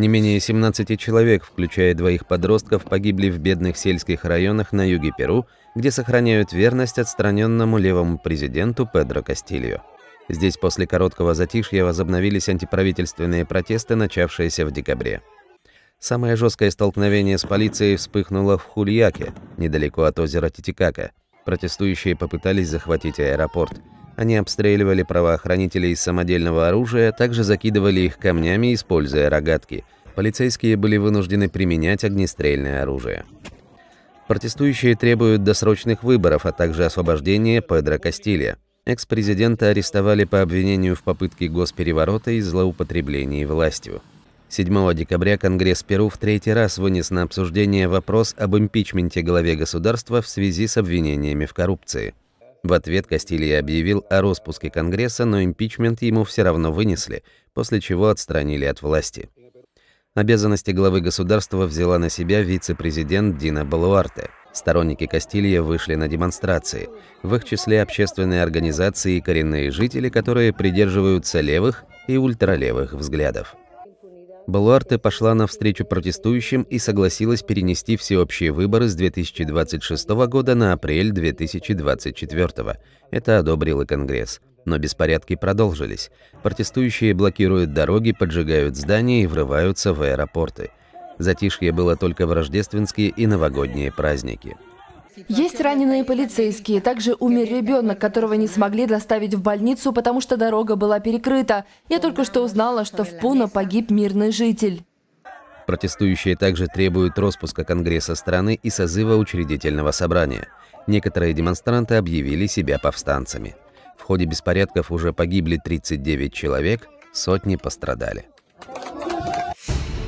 Не менее 17 человек, включая двоих подростков, погибли в бедных сельских районах на юге Перу, где сохраняют верность отстраненному левому президенту Педро Кастильо. Здесь после короткого затишья возобновились антиправительственные протесты, начавшиеся в декабре. Самое жесткое столкновение с полицией вспыхнуло в Хульяке, недалеко от озера Титикака. Протестующие попытались захватить аэропорт – они обстреливали правоохранителей из самодельного оружия, также закидывали их камнями, используя рогатки. Полицейские были вынуждены применять огнестрельное оружие. Протестующие требуют досрочных выборов, а также освобождения Педро Кастилья. Экс-президента арестовали по обвинению в попытке госпереворота и злоупотреблении властью. 7 декабря Конгресс Перу в третий раз вынес на обсуждение вопрос об импичменте главе государства в связи с обвинениями в коррупции. В ответ Кастилья объявил о распуске Конгресса, но импичмент ему все равно вынесли, после чего отстранили от власти. Обязанности главы государства взяла на себя вице-президент Дина Балуарте. Сторонники Кастилья вышли на демонстрации. В их числе общественные организации и коренные жители, которые придерживаются левых и ультралевых взглядов. Балуарте пошла навстречу протестующим и согласилась перенести всеобщие выборы с 2026 года на апрель 2024. Это одобрил и Конгресс. Но беспорядки продолжились. Протестующие блокируют дороги, поджигают здания и врываются в аэропорты. Затишье было только в рождественские и новогодние праздники. Есть раненые полицейские. Также умер ребенок, которого не смогли доставить в больницу, потому что дорога была перекрыта. Я только что узнала, что в Пуно погиб мирный житель. Протестующие также требуют распуска Конгресса страны и созыва учредительного собрания. Некоторые демонстранты объявили себя повстанцами. В ходе беспорядков уже погибли 39 человек, сотни пострадали.